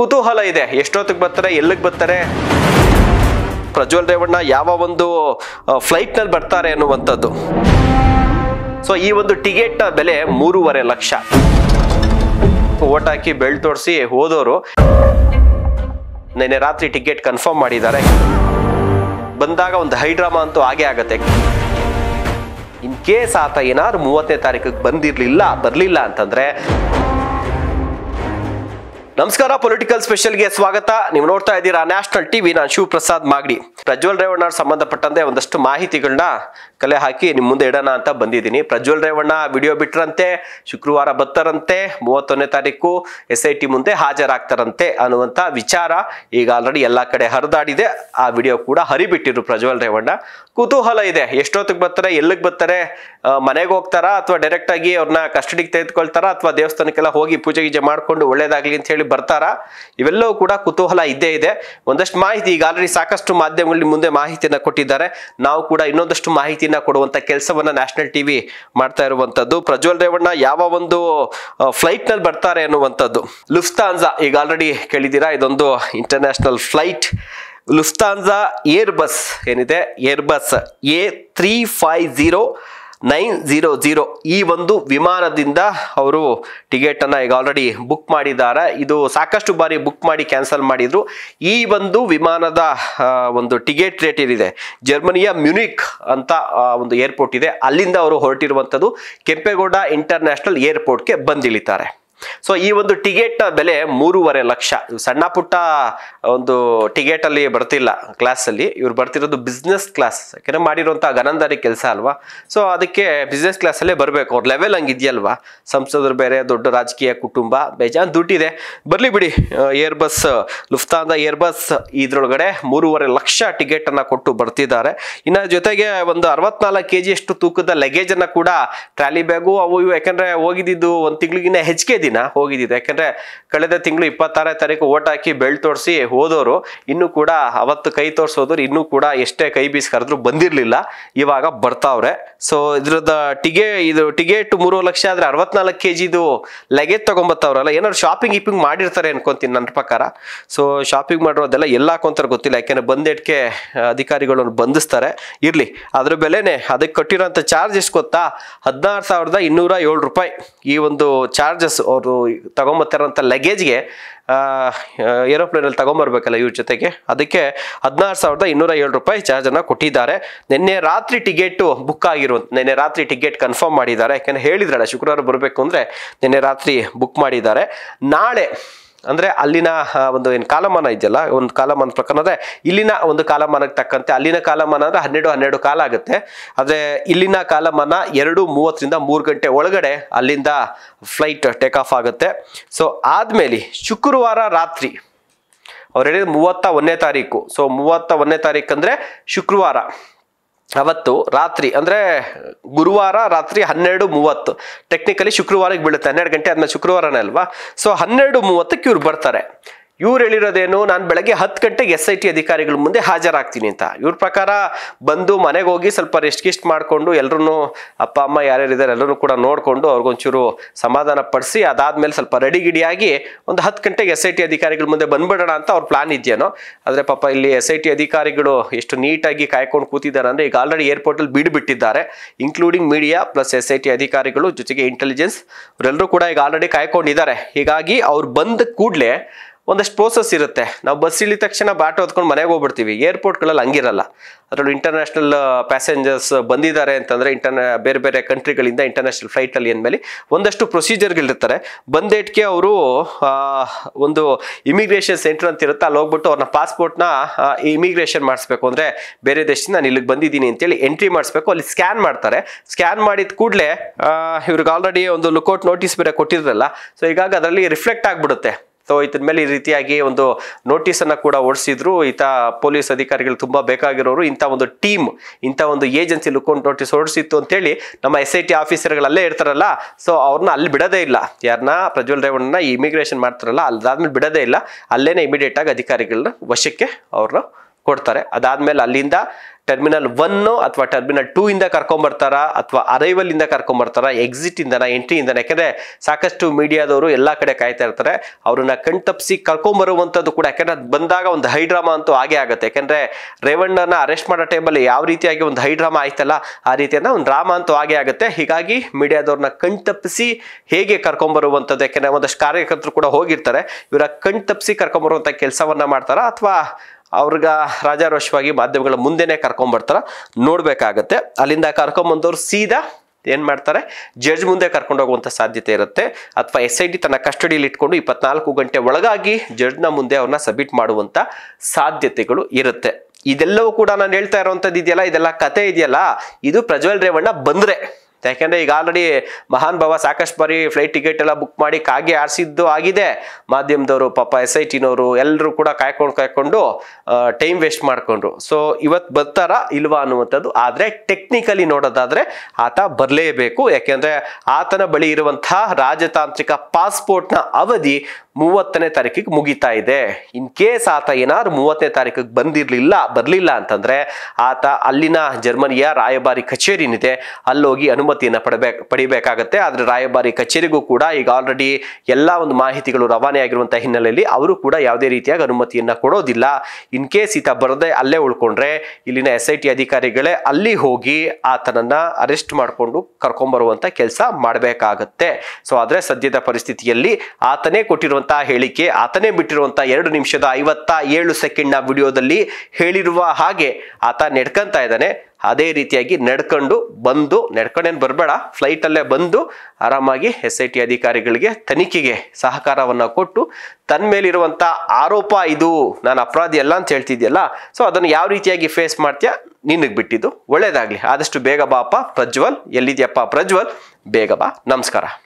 ಕುತೂಹಲ ಇದೆ ಎಷ್ಟೊತ್ತಿಗೆ ಬರ್ತಾರೆ ಎಲ್ಲಿಗೆ ಬರ್ತಾರೆ ಪ್ರಜ್ವಲ್ ರೇವಣ್ಣ ಯಾವ ಒಂದು ಫ್ಲೈಟ್ ನಲ್ಲಿ ಬರ್ತಾರೆ ಅನ್ನುವಂಥದ್ದು ಸೊ ಈ ಒಂದು ನ ಬೆಲೆ ಮೂರುವರೆ ಲಕ್ಷ ಓಟ್ ಹಾಕಿ ಬೆಳ್ ತೋರಿಸಿ ಹೋದವರು ನಿನ್ನೆ ರಾತ್ರಿ ಟಿಕೆಟ್ ಕನ್ಫರ್ಮ್ ಮಾಡಿದ್ದಾರೆ ಬಂದಾಗ ಒಂದು ಹೈಡ್ರಾಮಾ ಅಂತೂ ಹಾಗೆ ಆಗತ್ತೆ ಇನ್ ಕೇಸ್ ಆತ ಏನಾದ್ರು ಮೂವತ್ತನೇ ತಾರೀಕಿಗೆ ಬಂದಿರಲಿಲ್ಲ ಬರಲಿಲ್ಲ ಅಂತಂದ್ರೆ ನಮಸ್ಕಾರ ಪೊಲಿಟಿಕಲ್ ಸ್ಪೆಷಲ್ಗೆ ಸ್ವಾಗತ ನೀವು ನೋಡ್ತಾ ಇದ್ದೀರಾ ನ್ಯಾಷನಲ್ ಟಿವಿ ನಾನು ಶಿವಪ್ರಸಾದ್ ಮಾಗಡಿ ಪ್ರಜ್ವಲ್ ರೇವಣ್ಣ ಸಂಬಂಧಪಟ್ಟಂತೆ ಒಂದಷ್ಟು ಮಾಹಿತಿಗಳನ್ನ ಕಲೆ ಹಾಕಿ ನಿಮ್ಮ ಮುಂದೆ ಇಡೋಣ ಅಂತ ಬಂದಿದ್ದೀನಿ ಪ್ರಜ್ವಲ್ ರೇವಣ್ಣ ವಿಡಿಯೋ ಬಿಟ್ರಂತೆ ಶುಕ್ರವಾರ ಬರ್ತಾರಂತೆ ಮೂವತ್ತೊಂದನೇ ತಾರೀಕು ಎಸ್ ಐ ಟಿ ಮುಂದೆ ಹಾಜರಾಗ್ತಾರಂತೆ ಅನ್ನುವಂಥ ವಿಚಾರ ಈಗ ಆಲ್ರೆಡಿ ಎಲ್ಲ ಕಡೆ ಹರಿದಾಡಿದೆ ಆ ವಿಡಿಯೋ ಕೂಡ ಹರಿಬಿಟ್ಟಿರು ಪ್ರಜ್ವಲ್ ರೇವಣ್ಣ ಕುತೂಹಲ ಇದೆ ಎಷ್ಟೊತ್ತಿಗೆ ಬರ್ತಾರೆ ಎಲ್ಲಿಗೆ ಬರ್ತಾರೆ ಮನೆಗೆ ಹೋಗ್ತಾರಾ ಅಥವಾ ಡೈರೆಕ್ಟ್ ಆಗಿ ಅವ್ರನ್ನ ಕಸ್ಟಡಿಗೆ ತೆಗೆದುಕೊಳ್ತಾರಾ ಅಥವಾ ದೇವಸ್ಥಾನಕ್ಕೆಲ್ಲ ಹೋಗಿ ಪೂಜೆ ಗೀಜೆ ಮಾಡಿಕೊಂಡು ಒಳ್ಳೇದಾಗ್ಲಿ ಅಂತ ಹೇಳಿ ಬರ್ತಾರಾ ಇವೆಲ್ಲವೂ ಕೂಡ ಕುತೂಹಲ ಇದ್ದೇ ಇದೆ ಒಂದಷ್ಟು ಮಾಹಿತಿ ಈಗ ಆಲ್ರೆಡಿ ಸಾಕಷ್ಟು ಮಾಧ್ಯಮಗಳಲ್ಲಿ ಮುಂದೆ ಮಾಹಿತಿಯನ್ನು ಕೊಟ್ಟಿದ್ದಾರೆ ನಾವು ಕೂಡ ಇನ್ನೊಂದಷ್ಟು ಮಾಹಿತಿ ಮಾಹಿತಿಯನ್ನ ಕೊಡುವಂತ ಕೆಲಸವನ್ನ ನ್ಯಾಷನಲ್ ಟಿವಿ ಮಾಡ್ತಾ ಇರುವಂತದ್ದು ಪ್ರಜ್ವಲ್ ರೇವಣ್ಣ ಯಾವ ಒಂದು ಫ್ಲೈಟ್ ನಲ್ಲಿ ಬರ್ತಾರೆ ಅನ್ನುವಂಥದ್ದು ಲುಫ್ತಾನ್ಸಾ ಈಗ ಆಲ್ರೆಡಿ ಕೇಳಿದ್ದೀರಾ ಇದೊಂದು international flight Lufthansa Airbus ಏನಿದೆ Airbus A three zero nine zero zero ಈ ಒಂದು ವಿಮಾನದಿಂದ ಅವರು ಟಿಕೆಟನ್ನು ಈಗ ಆಲ್ರೆಡಿ ಬುಕ್ ಮಾಡಿದ್ದಾರೆ ಇದು ಸಾಕಷ್ಟು ಬಾರಿ ಬುಕ್ ಮಾಡಿ ಕ್ಯಾನ್ಸಲ್ ಮಾಡಿದರು ಈ ಒಂದು ವಿಮಾನದ ಒಂದು ಟಿಕೆಟ್ ರೇಟ್ ಏನಿದೆ ಜರ್ಮನಿಯ ಮ್ಯೂನಿಕ್ ಅಂತ ಒಂದು ಏರ್ಪೋರ್ಟ್ ಇದೆ ಅಲ್ಲಿಂದ ಅವರು ಹೊರಟಿರುವಂಥದ್ದು ಕೆಂಪೇಗೌಡ ಇಂಟರ್ನ್ಯಾಷನಲ್ ಏರ್ಪೋರ್ಟ್ಗೆ ಬಂದಿಳಿತಾರೆ ಸೊ ಈ ಒಂದು ಟಿಕೆಟ್ ಬೆಲೆ ಮೂರುವರೆ ಲಕ್ಷ ಸಣ್ಣ ಪುಟ್ಟ ಒಂದು ಟಿಕೆಟ್ ಅಲ್ಲಿ ಬರ್ತಿಲ್ಲ ಕ್ಲಾಸ್ ಅಲ್ಲಿ ಇವ್ರು ಬರ್ತಿರೋದು ಬಿಸ್ನೆಸ್ ಕ್ಲಾಸ್ ಯಾಕೆಂದ್ರೆ ಮಾಡಿರೋಂಥ ಗನಂದಾರಿ ಕೆಲಸ ಅಲ್ವಾ ಸೊ ಅದಕ್ಕೆ ಬಿಸ್ನೆಸ್ ಕ್ಲಾಸ್ ಅಲ್ಲೇ ಬರಬೇಕು ಅವ್ರ ಲೆವೆಲ್ ಹಂಗಿದ್ಯಲ್ವಾ ಸಂಸದರು ಬೇರೆ ದೊಡ್ಡ ರಾಜಕೀಯ ಕುಟುಂಬ ಬೇಜಾನ್ ದುಡ್ಡಿದೆ ಬರ್ಲಿ ಬಿಡಿ Airbus Lufthansa Airbus ಇದ್ರೊಳಗಡೆ ಮೂರುವರೆ ಲಕ್ಷ ಟಿಕೆಟ್ ಅನ್ನ ಕೊಟ್ಟು ಬರ್ತಿದ್ದಾರೆ ಇನ್ನ ಜೊತೆಗೆ ಒಂದು ಅರವತ್ನಾಲ್ಕು ಕೆಜಿ ಅಷ್ಟು ತೂಕದ ಲಗೇಜ್ ಅನ್ನ ಕೂಡ ಟ್ರಾಲಿ ಬ್ಯಾಗು ಅವು ಇವು ಯಾಕಂದ್ರೆ ಹೋಗಿದ್ದು ಒಂದ್ ತಿಂಗಳಿಗಿನ ಹೆಚ್ಚಿಗೆ ದಿನ ಹೋಗಿದ್ದಿದೆ ಯಾಕಂದ್ರೆ ಕಳೆದ ತಿಂಗಳು ಇಪ್ಪತ್ತಾರನೇ ತಾರೀಕು ಓಟ್ ಹಾಕಿ ಬೆಳ್ ತೋರಿಸಿ ಹೋದವರು ಇನ್ನೂ ಕೂಡ ಅವತ್ತು ಕೈ ತೋರಿಸೋದ್ರು ಇನ್ನೂ ಕೂಡ ಎಷ್ಟೇ ಕೈ ಬೀಸಿ ಕರೆದ್ರು ಬಂದಿರಲಿಲ್ಲ ಇವಾಗ ಬರ್ತಾವ್ರೆ ಸೊ ಇದ್ರದ ಟಿಗೆ ಇದು ಟಿಕೆಟ್ ಮೂರು ಲಕ್ಷ ಆದರೆ ಅರವತ್ನಾಲ್ಕು ಕೆ ಜಿದು ಲಗೇಜ್ ತೊಗೊಂಬತ್ತವ್ರಲ್ಲ ಏನಾದ್ರು ಶಾಪಿಂಗ್ ಇಪ್ಪಿಂಗ್ ಮಾಡಿರ್ತಾರೆ ಅನ್ಕೊಂತೀನಿ ನನ್ನ ಪ್ರಕಾರ ಸೊ ಶಾಪಿಂಗ್ ಮಾಡಿರೋದೆಲ್ಲ ಎಲ್ಲ ಹಾಕೊಂತಾರೆ ಗೊತ್ತಿಲ್ಲ ಯಾಕೆಂದ್ರೆ ಬಂದೇಟ್ಗೆ ಅಧಿಕಾರಿಗಳನ್ನು ಬಂಧಿಸ್ತಾರೆ ಇರಲಿ ಅದ್ರ ಬೆಲೆನೆ ಅದಕ್ಕೆ ಕಟ್ಟಿರೋಂಥ ಚಾರ್ಜ್ ಎಷ್ಟು ಗೊತ್ತಾ ಹದಿನಾರು ಸಾವಿರದ ಇನ್ನೂರ ಏಳು ರೂಪಾಯಿ ಈ ಒಂದು ಚಾರ್ಜಸ್ ಅವರು ತೊಗೊಂಬತ್ತಿರೋಂಥ ಲಗೇಜ್ಗೆ ಏರೋಪ್ಲೇನಲ್ಲಿ ತಗೊಂಬರ್ಬೇಕಲ್ಲ ಇವ್ರ ಜೊತೆಗೆ ಅದಕ್ಕೆ ಹದಿನಾರು ಸಾವಿರದ ಇನ್ನೂರ ಏಳು ರೂಪಾಯಿ ಚಾರ್ಜನ್ನು ಕೊಟ್ಟಿದ್ದಾರೆ ನಿನ್ನೆ ರಾತ್ರಿ ಟಿಕೆಟು ಬುಕ್ ಆಗಿರುವಂಥ ನಿನ್ನೆ ರಾತ್ರಿ ಟಿಕೆಟ್ ಕನ್ಫರ್ಮ್ ಮಾಡಿದ್ದಾರೆ ಯಾಕೆಂದರೆ ಹೇಳಿದ್ರಲ್ಲ ಶುಕ್ರವಾರ ಬರಬೇಕು ಅಂದರೆ ನಿನ್ನೆ ರಾತ್ರಿ ಬುಕ್ ಮಾಡಿದ್ದಾರೆ ನಾಳೆ ಅಂದರೆ ಅಲ್ಲಿನ ಒಂದು ಏನು ಕಾಲಮಾನ ಇದೆಯಲ್ಲ ಒಂದು ಕಾಲಮಾನ ಪ್ರಕಾರ ಅಂದರೆ ಇಲ್ಲಿನ ಒಂದು ಕಾಲಮಾನಕ್ಕೆ ತಕ್ಕಂತೆ ಅಲ್ಲಿನ ಕಾಲಮಾನ ಅಂದರೆ ಹನ್ನೆರಡು ಹನ್ನೆರಡು ಕಾಲ ಆಗುತ್ತೆ ಆದರೆ ಇಲ್ಲಿನ ಕಾಲಮಾನ ಎರಡು ಮೂವತ್ತರಿಂದ ಮೂರು ಗಂಟೆ ಒಳಗಡೆ ಅಲ್ಲಿಂದ ಫ್ಲೈಟ್ ಟೇಕ್ ಆಫ್ ಆಗುತ್ತೆ ಸೊ ಆದಮೇಲೆ ಶುಕ್ರವಾರ ರಾತ್ರಿ ಅವ್ರು ಹೇಳಿದ್ರು ಮೂವತ್ತ ಒಂದನೇ ತಾರೀಕು ಸೊ ಮೂವತ್ತ ಒಂದನೇ ತಾರೀಕು ಅಂದರೆ ಶುಕ್ರವಾರ ಅವತ್ತು ರಾತ್ರಿ ಅಂದರೆ ಗುರುವಾರ ರಾತ್ರಿ ಹನ್ನೆರಡು ಮೂವತ್ತು ಟೆಕ್ನಿಕಲಿ ಶುಕ್ರವಾರಕ್ಕೆ ಬೀಳುತ್ತೆ ಹನ್ನೆರಡು ಗಂಟೆ ಆದಮೇಲೆ ಶುಕ್ರವಾರನೇ ಅಲ್ವಾ ಸೊ ಹನ್ನೆರಡು ಮೂವತ್ತಕ್ಕೆ ಇವ್ರು ಬರ್ತಾರೆ ಇವ್ರು ಹೇಳಿರೋದೇನು ನಾನು ಬೆಳಗ್ಗೆ ಹತ್ತು ಗಂಟೆಗೆ ಎಸ್ ಐ ಟಿ ಅಧಿಕಾರಿಗಳ ಮುಂದೆ ಹಾಜರಾಗ್ತೀನಿ ಅಂತ ಇವ್ರ ಪ್ರಕಾರ ಬಂದು ಮನೆಗೆ ಹೋಗಿ ಸ್ವಲ್ಪ ರೆಸ್ಟ್ ಗಿಸ್ಟ್ ಮಾಡಿಕೊಂಡು ಎಲ್ಲರೂ ಅಪ್ಪ ಅಮ್ಮ ಯಾರ್ಯಾರಿದ್ದಾರೆ ಎಲ್ಲರೂ ಕೂಡ ನೋಡಿಕೊಂಡು ಅವ್ರಿಗೊಂಚೂರು ಸಮಾಧಾನ ಪಡಿಸಿ ಅದಾದಮೇಲೆ ಸ್ವಲ್ಪ ರೆಡಿಗಿಡಿಯಾಗಿ ಒಂದು ಹತ್ತು ಗಂಟೆಗೆ ಎಸ್ ಐ ಟಿ ಅಧಿಕಾರಿಗಳ ಮುಂದೆ ಬಂದ್ಬಿಡೋಣ ಅಂತ ಅವ್ರ ಪ್ಲಾನ್ ಇದೆಯೇನೋ ಆದರೆ ಪಾಪ ಇಲ್ಲಿ ಎಸ್ ಐ ಟಿ ಅಧಿಕಾರಿಗಳು ಎಷ್ಟು ನೀಟಾಗಿ ಕಾಯ್ಕೊಂಡು ಕೂತಿದ್ದಾರೆ ಅಂದರೆ ಈಗ ಆಲ್ರೆಡಿ ಏರ್ಪೋರ್ಟಲ್ಲಿ ಬಿಡಿಬಿಟ್ಟಿದ್ದಾರೆ including media plus S I T ಅಧಿಕಾರಿಗಳು ಜೊತೆಗೆ ಇಂಟೆಲಿಜೆನ್ಸ್ ಅವರೆಲ್ಲರೂ ಕೂಡ ಈಗ ಆಲ್ರೆಡಿ ಕಾಯ್ಕೊಂಡಿದ್ದಾರೆ ಹೀಗಾಗಿ ಅವ್ರು ಬಂದ ಕೂಡಲೇ ಒಂದಷ್ಟು ಪ್ರೋಸೆಸ್ ಇರುತ್ತೆ ನಾವು ಬಸ್ ಇಳಿದ ತಕ್ಷಣ ಬಾಟೋ ಹೊತ್ಕೊಂಡು ಮನೆಗೆ ಹೋಗ್ಬಿಡ್ತೀವಿ ಏರ್ಪೋರ್ಟ್ಗಳಲ್ಲಿ ಹಂಗಿರಲ್ಲ ಅದರಲ್ಲೂ ಇಂಟರ್ನ್ಯಾಷನಲ್ ಪ್ಯಾಸೆಂಜರ್ಸ್ ಬಂದಿದ್ದಾರೆ ಅಂತಂದರೆ ಇಂಟರ್ನ ಬೇರೆ ಬೇರೆ ಕಂಟ್ರಿಗಳಿಂದ ಇಂಟರ್ನ್ಯಾಷನಲ್ ಫ್ಲೈಟಲ್ಲಿ ಅಂದಮೇಲೆ ಒಂದಷ್ಟು ಪ್ರೊಸೀಜರ್ಗಳಿರ್ತಾರೆ ಬಂದೇಟ್ಗೆ ಅವರು ಒಂದು ಇಮಿಗ್ರೇಷನ್ ಸೆಂಟರ್ ಅಂತ ಇರುತ್ತೆ ಅಲ್ಲಿ ಹೋಗ್ಬಿಟ್ಟು ಅವ್ರನ್ನ ಪಾಸ್ಪೋರ್ಟ್ನ ಇಮಿಗ್ರೇಷನ್ ಮಾಡಿಸ್ಬೇಕು ಅಂದರೆ ಬೇರೆ ದೇಶದಿಂದ ನಾನು ಇಲ್ಲಿಗೆ ಬಂದಿದ್ದೀನಿ ಅಂತೇಳಿ ಎಂಟ್ರಿ ಮಾಡಿಸ್ಬೇಕು ಅಲ್ಲಿ ಸ್ಕ್ಯಾನ್ ಮಾಡ್ತಾರೆ ಸ್ಕ್ಯಾನ್ ಮಾಡಿದ ಕೂಡಲೇ ಇವ್ರಿಗೆ ಆಲ್ರೆಡಿ ಒಂದು ಲುಕೌಟ್ ನೋಟಿಸ್ ಬೇರೆ ಕೊಟ್ಟಿದ್ರಲ್ಲ ಸೊ ಹೀಗಾಗಿ ಅದರಲ್ಲಿ ರಿಫ್ಲೆಕ್ಟ್ ಆಗಿಬಿಡುತ್ತೆ ಸೊ ಇದ್ರ ಮೇಲೆ ಈ ರೀತಿಯಾಗಿ ಒಂದು ನೋಟಿಸ್ ಕೂಡ ಓಡಿಸಿದ್ರು ಈತ ಪೊಲೀಸ್ ಅಧಿಕಾರಿಗಳು ತುಂಬಾ ಬೇಕಾಗಿರೋರು ಇಂಥ ಒಂದು ಟೀಮ್ ಇಂಥ ಒಂದು ಏಜೆನ್ಸಿ ಲುಕ್ಔಟ್ ನೋಟಿಸ್ ಓಡಿಸಿತ್ತು ಅಂತೇಳಿ ನಮ್ಮ ಎಸ್ ಐ ಟಿ ಆಫೀಸರ್ಗಳಲ್ಲೇ ಇರ್ತಾರಲ್ಲ ಸೊ ಅವ್ರನ್ನ ಅಲ್ಲಿ ಬಿಡದೇ ಇಲ್ಲ ಯಾರನ್ನ ಪ್ರಜ್ವಲ್ ರೇವಣ್ಣ ಈ ಇಮಿಗ್ರೇಷನ್ ಮಾಡ್ತಾರಲ್ಲ ಅಲ್ಲದಾದ್ಮೇಲೆ ಬಿಡೋದೇ ಇಲ್ಲ ಅಲ್ಲೇನೆ ಇಮಿಡಿಯೇಟ್ ಆಗಿ ಅಧಿಕಾರಿಗಳನ್ನ ವಶಕ್ಕೆ ಅವ್ರನ್ನ ಕೊಡ್ತಾರೆ ಅದಾದ್ಮೇಲೆ ಅಲ್ಲಿಂದ ಟರ್ಮಿನಲ್ ಒನ್ ಅಥವಾ ಟರ್ಮಿನಲ್ ಟೂ ಇಂದ ಬರ್ತಾರ ಅಥವಾ ಅರೈವಲ್ ಇಂದ ಬರ್ತಾರ ಎಕ್ಸಿಟ್ ಇಂದನ ಎಂಟ್ರಿ ಇಂದನ ಯಾಕಂದ್ರೆ ಸಾಕಷ್ಟು ಮೀಡಿಯಾದವರು ಎಲ್ಲಾ ಕಡೆ ಕಾಯ್ತಾ ಇರ್ತಾರೆ ಅವ್ರನ್ನ ಕಣ್ತಪ್ಪಿಸಿ ಬರುವಂತದ್ದು ಕೂಡ ಯಾಕಂದ್ರೆ ಬಂದಾಗ ಒಂದು ಹೈಡ್ರಾಮಾ ಅಂತೂ ಹಾಗೆ ಆಗುತ್ತೆ ಯಾಕಂದ್ರೆ ರೇವಣ್ಣನ ಅರೆಸ್ಟ್ ಮಾಡೋ ಟೈಮಲ್ಲಿ ಯಾವ ರೀತಿಯಾಗಿ ಒಂದು ಹೈಡ್ರಾಮಾ ಆಯ್ತಲ್ಲ ಆ ರೀತಿಯನ್ನ ಒಂದು ಡ್ರಾಮಾ ಅಂತೂ ಹಾಗೆ ಆಗುತ್ತೆ ಹೀಗಾಗಿ ಮೀಡಿಯಾದವ್ರನ್ನ ಕಣ್ತಪ್ಪಿಸಿ ಹೇಗೆ ಬರುವಂತದ್ದು ಯಾಕಂದ್ರೆ ಒಂದಷ್ಟು ಕಾರ್ಯಕರ್ತರು ಕೂಡ ಹೋಗಿರ್ತಾರೆ ಇವರ ಕಣ್ತಪ್ಪಿಸಿ ಬರುವಂತ ಕೆಲಸವನ್ನ ಮಾಡ್ತಾರ ಅಥವಾ ಅವ್ರಿಗ ರಾಜಾರೋಷವಾಗಿ ಮಾಧ್ಯಮಗಳ ಮುಂದೆನೇ ಬರ್ತಾರ ನೋಡಬೇಕಾಗತ್ತೆ ಅಲ್ಲಿಂದ ಕರ್ಕೊಂಬಂದವ್ರು ಸೀದಾ ಏನು ಮಾಡ್ತಾರೆ ಜಡ್ಜ್ ಮುಂದೆ ಕರ್ಕೊಂಡು ಸಾಧ್ಯತೆ ಇರುತ್ತೆ ಅಥವಾ ಎಸ್ ಐ ಟಿ ತನ್ನ ಕಸ್ಟಡಿಯಲ್ಲಿ ಇಟ್ಕೊಂಡು ಇಪ್ಪತ್ನಾಲ್ಕು ಗಂಟೆ ಒಳಗಾಗಿ ಜಡ್ಜ್ನ ಮುಂದೆ ಅವ್ರನ್ನ ಸಬ್ಮಿಟ್ ಮಾಡುವಂಥ ಸಾಧ್ಯತೆಗಳು ಇರುತ್ತೆ ಇದೆಲ್ಲವೂ ಕೂಡ ನಾನು ಹೇಳ್ತಾ ಇರುವಂತದ್ದು ಇದೆಯಲ್ಲ ಇದೆಲ್ಲ ಕತೆ ಇದೆಯಲ್ಲ ಇದು ಪ್ರಜ್ವಲ್ ರೇವಣ್ಣ ಬಂದರೆ ಯಾಕೆಂದ್ರೆ ಈಗ ಆಲ್ರೆಡಿ ಮಹಾನ್ ಭಾವ ಸಾಕಷ್ಟು ಬಾರಿ ಫ್ಲೈಟ್ ಟಿಕೆಟ್ ಎಲ್ಲ ಬುಕ್ ಮಾಡಿ ಕಾಗೆ ಆರಿಸಿದ್ದು ಆಗಿದೆ ಮಾಧ್ಯಮದವರು ಪಾಪ ಎಸ್ ಐ ಟಿನವರು ಎಲ್ಲರೂ ಕೂಡ ಕಾಯ್ಕೊಂಡು ಕಾಯ್ಕೊಂಡು ಟೈಮ್ ವೇಸ್ಟ್ ಮಾಡಿಕೊಂಡ್ರು ಸೊ ಇವತ್ತು ಬರ್ತಾರ ಇಲ್ವಾ ಅನ್ನುವಂಥದ್ದು ಆದರೆ ಟೆಕ್ನಿಕಲಿ ನೋಡೋದಾದರೆ ಆತ ಬರಲೇಬೇಕು ಯಾಕೆಂದರೆ ಆತನ ಬಳಿ ಇರುವಂತಹ ರಾಜತಾಂತ್ರಿಕ ಪಾಸ್ಪೋರ್ಟ್ನ ಅವಧಿ ಮೂವತ್ತನೇ ತಾರೀಕಿಗೆ ಮುಗಿತಾ ಇದೆ ಇನ್ ಕೇಸ್ ಆತ ಏನಾದ್ರು ಮೂವತ್ತನೇ ತಾರೀಕಿಗೆ ಬಂದಿರಲಿಲ್ಲ ಬರಲಿಲ್ಲ ಅಂತಂದರೆ ಆತ ಅಲ್ಲಿನ ಜರ್ಮನಿಯ ರಾಯಭಾರಿ ಕಚೇರಿನಿದೆ ಅಲ್ಲೋಗಿ ಅನುಮತಿ ಅನುಮತಿಯನ್ನು ಪಡಬೇಕು ಪಡಿಬೇಕಾಗತ್ತೆ ಆದರೆ ರಾಯಭಾರಿ ಕಚೇರಿಗೂ ಕೂಡ ಈಗ ಆಲ್ರೆಡಿ ಎಲ್ಲ ಒಂದು ಮಾಹಿತಿಗಳು ರವಾನೆ ಹಿನ್ನೆಲೆಯಲ್ಲಿ ಅವರು ಕೂಡ ಯಾವುದೇ ರೀತಿಯಾಗಿ ಅನುಮತಿಯನ್ನು ಕೊಡೋದಿಲ್ಲ ಇನ್ ಕೇಸ್ ಈತ ಬರದೆ ಅಲ್ಲೇ ಉಳ್ಕೊಂಡ್ರೆ ಇಲ್ಲಿನ ಎಸ್ ಐ ಟಿ ಅಧಿಕಾರಿಗಳೇ ಅಲ್ಲಿ ಹೋಗಿ ಆತನನ್ನ ಅರೆಸ್ಟ್ ಮಾಡಿಕೊಂಡು ಕರ್ಕೊಂಬರುವಂಥ ಕೆಲಸ ಮಾಡಬೇಕಾಗತ್ತೆ ಸೊ ಆದರೆ ಸದ್ಯದ ಪರಿಸ್ಥಿತಿಯಲ್ಲಿ ಆತನೇ ಕೊಟ್ಟಿರುವಂತಹ ಹೇಳಿಕೆ ಆತನೇ ಬಿಟ್ಟಿರುವಂತಹ ಎರಡು ನಿಮಿಷದ ಐವತ್ತ ಏಳು ಸೆಕೆಂಡ್ನ ವಿಡಿಯೋದಲ್ಲಿ ಹೇಳಿರುವ ಹಾಗೆ ಆತ ನೆಡ್ಕಂತ ಇದ್ದಾನೆ ಅದೇ ರೀತಿಯಾಗಿ ನಡ್ಕೊಂಡು ಬಂದು ನಡ್ಕೊಂಡೇನು ಬರಬೇಡ ಫ್ಲೈಟಲ್ಲೇ ಬಂದು ಆರಾಮಾಗಿ ಎಸ್ ಐ ಟಿ ಅಧಿಕಾರಿಗಳಿಗೆ ತನಿಖೆಗೆ ಸಹಕಾರವನ್ನು ಕೊಟ್ಟು ತನ್ನ ಮೇಲಿರುವಂಥ ಆರೋಪ ಇದು ನಾನು ಅಪರಾಧಿ ಅಲ್ಲ ಅಂತ ಹೇಳ್ತಿದ್ಯಲ್ಲ ಸೊ ಅದನ್ನು ಯಾವ ರೀತಿಯಾಗಿ ಫೇಸ್ ಮಾಡ್ತೀಯಾ ನಿನಗೆ ಬಿಟ್ಟಿದ್ದು ಒಳ್ಳೇದಾಗಲಿ ಆದಷ್ಟು ಬೇಗ ಅಪ್ಪ ಪ್ರಜ್ವಲ್ ಎಲ್ಲಿದೆಯಪ್ಪ ಪ್ರಜ್ವಲ್ ಬೇಗ ಬಾ ನಮಸ್ಕಾರ